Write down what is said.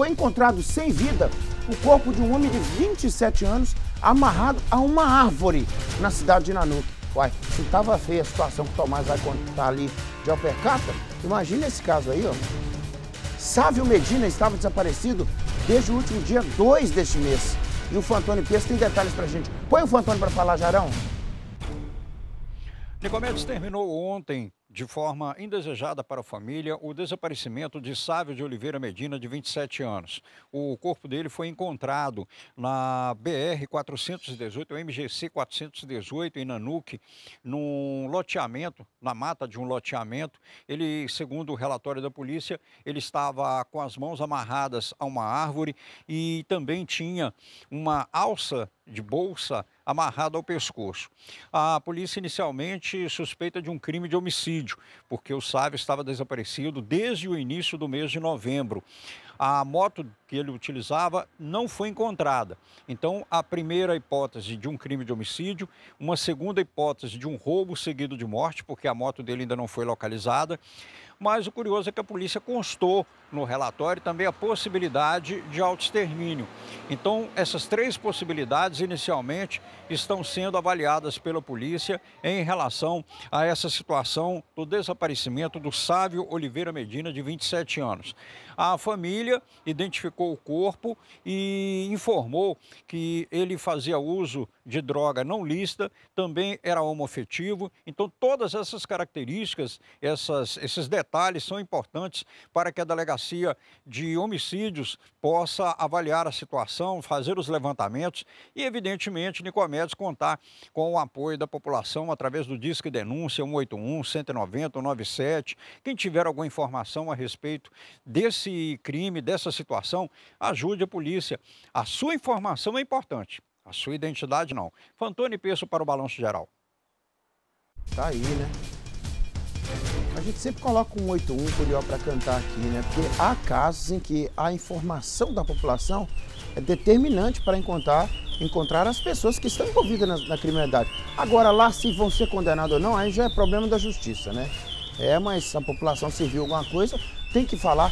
foi encontrado sem vida o corpo de um homem de 27 anos amarrado a uma árvore na cidade de Nanuque. Uai, se tava feia a situação que o Tomás vai contar ali de Alpercata, imagina esse caso aí, ó. Sávio Medina estava desaparecido desde o último dia 2 deste mês. E o Fantônio Pires tem detalhes pra gente. Põe o Fantônio para falar, Jarão. Nicomedes terminou ontem de forma indesejada para a família o desaparecimento de Sávio de Oliveira Medina, de 27 anos. O corpo dele foi encontrado na BR-418, MGC-418, em Nanuque, num loteamento, na mata de um loteamento. Ele, segundo o relatório da polícia, ele estava com as mãos amarradas a uma árvore e também tinha uma alça de bolsa amarrado ao pescoço. A polícia inicialmente suspeita de um crime de homicídio, porque o Sávio estava desaparecido desde o início do mês de novembro. A moto que ele utilizava não foi encontrada. Então, a primeira hipótese de um crime de homicídio, uma segunda hipótese de um roubo seguido de morte, porque a moto dele ainda não foi localizada. Mas o curioso é que a polícia constou no relatório também a possibilidade de autoextermínio. Então, essas três possibilidades inicialmente estão sendo avaliadas pela polícia em relação a essa situação do desaparecimento do Sávio Oliveira Medina, de 27 anos. A família identificou o corpo e informou que ele fazia uso de droga não lista, também era homofetivo. Então, todas essas características, essas, esses detalhes, detalhes são importantes para que a delegacia de homicídios possa avaliar a situação, fazer os levantamentos e, evidentemente, Nicomedes contar com o apoio da população através do Disque Denúncia 181 190 97. Quem tiver alguma informação a respeito desse crime, dessa situação, ajude a polícia. A sua informação é importante. A sua identidade não. Fantoni Peço para o Balanço Geral. Tá aí, né? A gente sempre coloca um 81 Curió para cantar aqui, né? Porque há casos em que a informação da população é determinante para encontrar, encontrar as pessoas que estão envolvidas na, na criminalidade. Agora, lá se vão ser condenados ou não, aí já é problema da justiça, né? É, mas a população serviu alguma coisa tem que falar